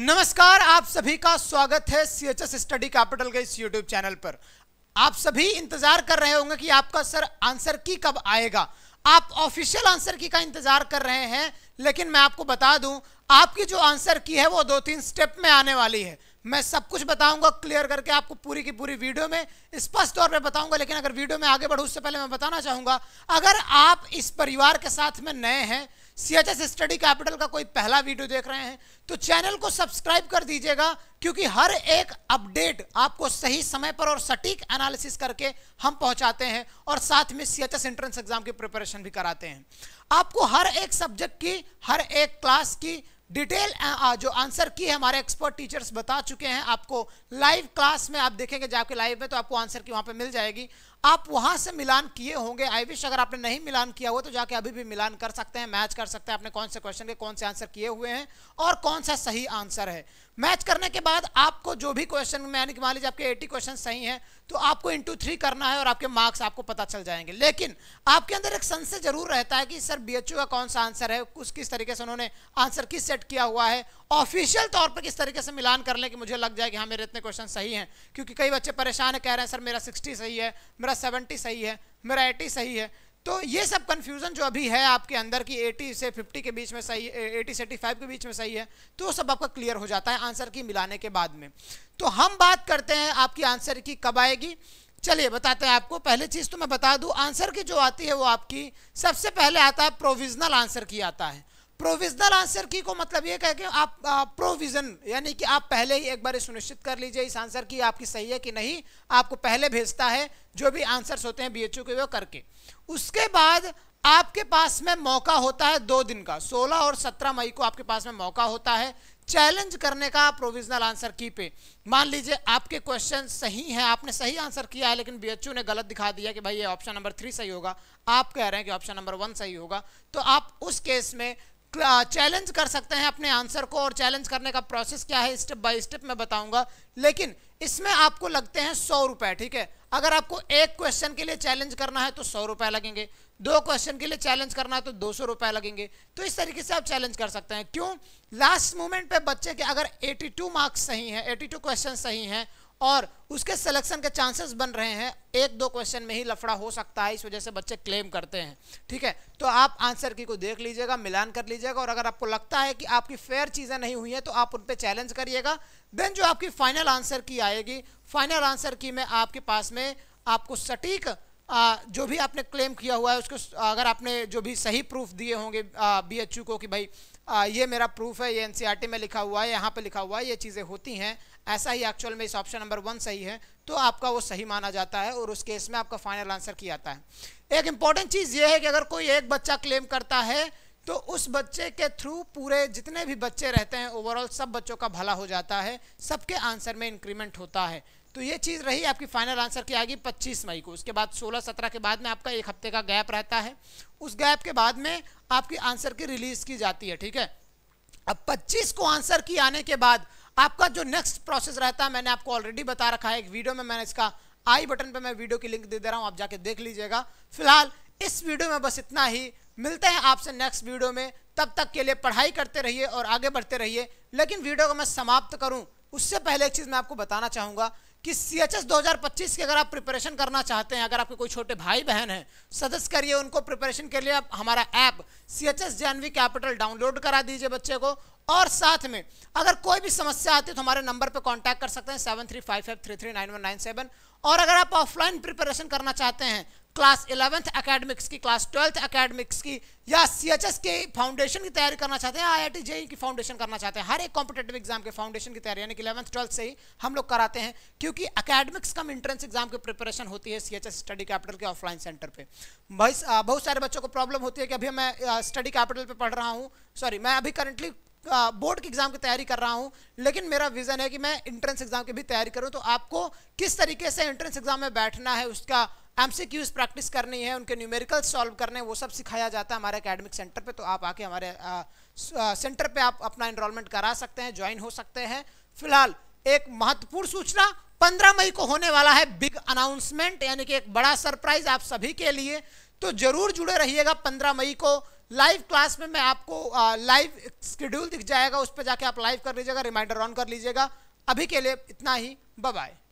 नमस्कार आप सभी का स्वागत है C H S study capital के इस यूट्यूब चैनल पर आप सभी इंतजार कर रहे होंगे कि आपका सर आंसर की कब आएगा आप ऑफिशियल आंसर की का इंतजार कर रहे हैं लेकिन मैं आपको बता दूं आपकी जो आंसर की है वो दो तीन स्टेप में आने वाली है मैं सब कुछ बताऊंगा क्लियर करके आपको पूरी की पूरी वीडियो में स्पष्ट तौर पर बताऊंगा लेकिन अगर वीडियो में आगे बढ़ू उससे पहले मैं बताना चाहूंगा अगर आप इस परिवार के साथ में नए हैं सीएचएस स्टडी कैपिटल का कोई पहला वीडियो देख रहे हैं तो चैनल को सब्सक्राइब कर दीजिएगा क्योंकि हर एक अपडेट आपको सही समय पर और सटीक एनालिसिस करके हम पहुंचाते हैं और साथ में सीएचएस एंट्रेंस एग्जाम की प्रिपरेशन भी कराते हैं आपको हर एक सब्जेक्ट की हर एक क्लास की डिटेल जो आंसर की है हमारे एक्सपर्ट टीचर्स बता चुके हैं आपको लाइव क्लास में आप देखेंगे जाके लाइव में तो आपको आंसर की वहां पे मिल जाएगी आप वहां से मिलान किए होंगे आई विश अगर आपने नहीं मिलान किया हुआ तो जाके अभी भी मिलान कर सकते हैं मैच कर सकते हैं आपने कौन से क्वेश्चन के कौन से आंसर किए हुए हैं और कौन सा सही आंसर है मैच करने के बाद आपको जो भी क्वेश्चन में यानी कि मान लीजिए आपके एट्टी क्वेश्चन सही हैं तो आपको इंटू थ्री करना है और आपके मार्क्स आपको पता चल जाएंगे लेकिन आपके अंदर एक संशय जरूर रहता है कि सर बी का कौन सा आंसर है कुछ किस तरीके से उन्होंने आंसर किस सेट किया हुआ है ऑफिशियल तौर पर किस तरीके से मिलान कर लें कि मुझे लग जाए कि हाँ मेरे इतने क्वेश्चन सही हैं क्योंकि कई बच्चे परेशान कह रहे हैं सर मेरा सिक्सटी सही है मेरा सेवेंटी सही है मेरा एटी सही है तो ये सब कन्फ्यूज़न जो अभी है आपके अंदर की 80 से 50 के बीच में सही 80 से 85 के बीच में सही है तो सब आपका क्लियर हो जाता है आंसर की मिलाने के बाद में तो हम बात करते हैं आपकी आंसर की कब आएगी चलिए बताते हैं आपको पहले चीज़ तो मैं बता दूं आंसर की जो आती है वो आपकी सबसे पहले आता है प्रोविजनल आंसर की आता है प्रोविजनल आंसर की को मतलब ये कह के आप प्रोविजन यानी कि आप पहले ही एक बार सुनिश्चित कर लीजिए इस आंसर की आपकी सही है कि नहीं आपको पहले भेजता है जो भी आंसर्स होते हैं बीएचयू के वो करके उसके बाद आपके पास में मौका होता है दो दिन का 16 और 17 मई को आपके पास में मौका होता है चैलेंज करने का प्रोविजनल आंसर की पे मान लीजिए आपके क्वेश्चन सही हैं आपने सही आंसर किया है लेकिन बीएचयू ने गलत दिखा दिया कि भाई ये ऑप्शन नंबर थ्री सही होगा आप कह रहे हैं कि ऑप्शन नंबर वन सही होगा तो आप उस केस में चैलेंज कर सकते हैं अपने आंसर को और चैलेंज करने का प्रोसेस क्या है स्टेप बाय स्टेप मैं बताऊंगा लेकिन इसमें आपको लगते हैं सौ रुपये ठीक है अगर आपको एक क्वेश्चन के लिए चैलेंज करना है तो सौ रुपये लगेंगे दो क्वेश्चन के लिए चैलेंज करना है तो दो सौ रुपए लगेंगे तो इस तरीके से आप चैलेंज कर सकते हैं क्यों लास्ट मोमेंट पे बच्चे के अगर एटी मार्क्स सही हैं एटी क्वेश्चन सही हैं और उसके सिलेक्शन के चांसेस बन रहे हैं एक दो क्वेश्चन में ही लफड़ा हो सकता है इस वजह से बच्चे क्लेम करते हैं ठीक है तो आप आंसर की को देख लीजिएगा मिलान कर लीजिएगा और अगर आपको लगता है कि आपकी फेयर चीज़ें नहीं हुई हैं तो आप उन पर चैलेंज करिएगा देन जो आपकी फाइनल आंसर की आएगी फाइनल आंसर की में आपके पास में आपको सटीक आ, जो भी आपने क्लेम किया हुआ है उसको अगर आपने जो भी सही प्रूफ दिए होंगे बी एच को कि भाई आ, ये मेरा प्रूफ है ये एन e में लिखा हुआ है यहाँ पे लिखा हुआ है ये चीज़ें होती हैं ऐसा ही एक्चुअल में इस ऑप्शन नंबर वन सही है तो आपका वो सही माना जाता है और उस केस में आपका फाइनल आंसर किया जाता है एक इम्पॉर्टेंट चीज़ ये है कि अगर कोई एक बच्चा क्लेम करता है तो उस बच्चे के थ्रू पूरे जितने भी बच्चे रहते हैं ओवरऑल सब बच्चों का भला हो जाता है सबके आंसर में इंक्रीमेंट होता है तो ये चीज़ रही आपकी फाइनल आंसर की आएगी 25 मई को उसके बाद 16-17 के बाद में आपका एक हफ्ते का गैप रहता है उस गैप के बाद में आपकी आंसर की रिलीज की जाती है ठीक है अब 25 को आंसर की आने के बाद आपका जो नेक्स्ट प्रोसेस रहता है मैंने आपको ऑलरेडी बता रखा है एक वीडियो में मैंने इसका आई बटन पर मैं वीडियो की लिंक दे दे रहा हूँ आप जाके देख लीजिएगा फिलहाल इस वीडियो में बस इतना ही मिलते हैं आपसे नेक्स्ट वीडियो में तब तक के लिए पढ़ाई करते रहिए और आगे बढ़ते रहिए लेकिन वीडियो को मैं समाप्त करूं उससे पहले एक चीज़ मैं आपको बताना चाहूँगा कि सी एच एस दो हज़ार पच्चीस की अगर आप प्रिपरेशन करना चाहते हैं अगर आपके कोई छोटे भाई बहन हैं सदस्य करिए उनको प्रिपरेशन के लिए आप हमारा app C H S J capital download करा दीजिए बच्चे को और साथ में अगर कोई भी समस्या आती है तो हमारे नंबर पर कॉन्टैक्ट कर सकते हैं seven three five five three three nine one nine seven और अगर आप ऑफलाइन प्रिपरेशन करना चाहते हैं क्लास इलेवंथ एकेडमिक्स की क्लास ट्वेल्थ एकेडमिक्स की या सी एच एस के फाउंडेशन की तैयारी करना चाहते हैं आई आई टी जे की फाउंडेशन करना चाहते हैं हर एक कॉम्पिटेटिव एग्जाम के फाउंडेशन की तैयारी यानी कि इलेवंथ ट्वेल्थ से ही हम लोग कराते हैं क्योंकि अकेडमिक्स कम इंट्रेंस एग्जाम की प्रिपरेशन होती है C H S study capital के ऑफलाइन सेंटर पर भाई बहुत सारे बच्चों को प्रॉब्लम होती है कि अभी मैं स्टडी कैपिटल पर पढ़ रहा हूँ सॉरी मैं अभी करंटली बोर्ड के एग्जाम की तैयारी कर रहा हूँ लेकिन मेरा विजन है कि मैं इंट्रेंस एग्जाम की भी तैयारी करूँ तो आपको किस तरीके से एंट्रेंस एग्जाम में बैठना है उसका एमसीक्यूज क्यूज प्रैक्टिस करनी है उनके न्यूमेरिकल सॉल्व करने वो सब सिखाया जाता है हमारे अकेडमिक सेंटर पे तो आप आके हमारे सेंटर पे आप अपना इनरोलमेंट करा सकते हैं ज्वाइन हो सकते हैं फिलहाल एक महत्वपूर्ण सूचना 15 मई को होने वाला है बिग अनाउंसमेंट यानी कि एक बड़ा सरप्राइज आप सभी के लिए तो जरूर जुड़े रहिएगा पंद्रह मई को लाइव क्लास में मैं आपको लाइव शेड्यूल दिख जाएगा उस पर जाके आप लाइव कर लीजिएगा रिमाइंडर ऑन कर लीजिएगा अभी के लिए इतना ही बाय